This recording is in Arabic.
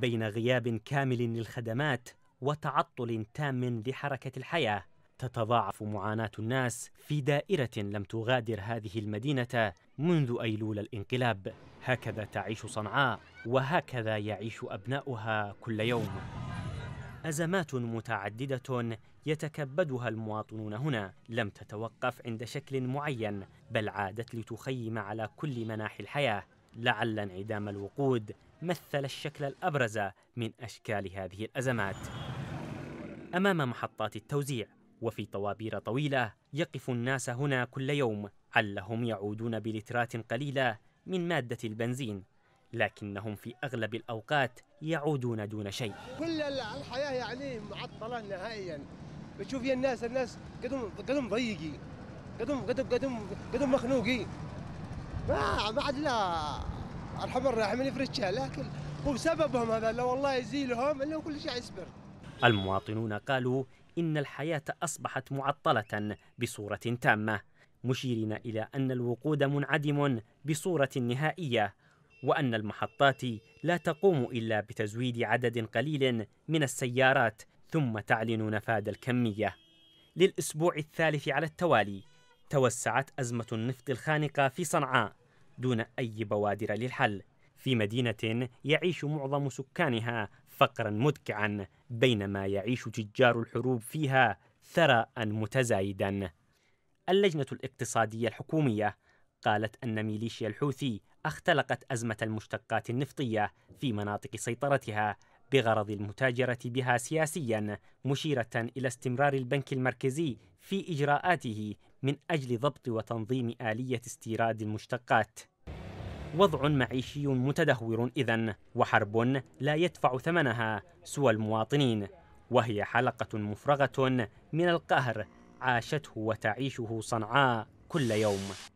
بين غياب كامل للخدمات وتعطل تام لحركه الحياه تتضاعف معاناه الناس في دائره لم تغادر هذه المدينه منذ ايلول الانقلاب هكذا تعيش صنعاء وهكذا يعيش ابناؤها كل يوم ازمات متعدده يتكبدها المواطنون هنا لم تتوقف عند شكل معين بل عادت لتخيم على كل مناحي الحياه لعل انعدام الوقود مثل الشكل الابرز من اشكال هذه الازمات امام محطات التوزيع وفي طوابير طويله يقف الناس هنا كل يوم علهم يعودون بلترات قليله من ماده البنزين لكنهم في اغلب الاوقات يعودون دون شيء كل الحياه يعني معطله نهائيا بتشوف يا الناس الناس قدم قدهم ضيقي قدم قدم قدهم قدهم مخنوقي ما آه، ما عاد لا راح من يفرجها لكن هو بسببهم هذا لو والله يزيلهم انه كل شيء يسبر المواطنون قالوا ان الحياه اصبحت معطله بصوره تامه مشيرين الى ان الوقود منعدم بصوره نهائيه وان المحطات لا تقوم الا بتزويد عدد قليل من السيارات ثم تعلن نفاد الكميه للاسبوع الثالث على التوالي توسعت أزمة النفط الخانقة في صنعاء دون أي بوادر للحل في مدينة يعيش معظم سكانها فقرا مدكعا بينما يعيش تجار الحروب فيها ثراء متزايدا اللجنة الاقتصادية الحكومية قالت أن ميليشيا الحوثي اختلقت أزمة المشتقات النفطية في مناطق سيطرتها بغرض المتاجرة بها سياسيا مشيرة إلى استمرار البنك المركزي في إجراءاته من أجل ضبط وتنظيم آلية استيراد المشتقات وضع معيشي متدهور إذا وحرب لا يدفع ثمنها سوى المواطنين وهي حلقة مفرغة من القهر عاشته وتعيشه صنعاء كل يوم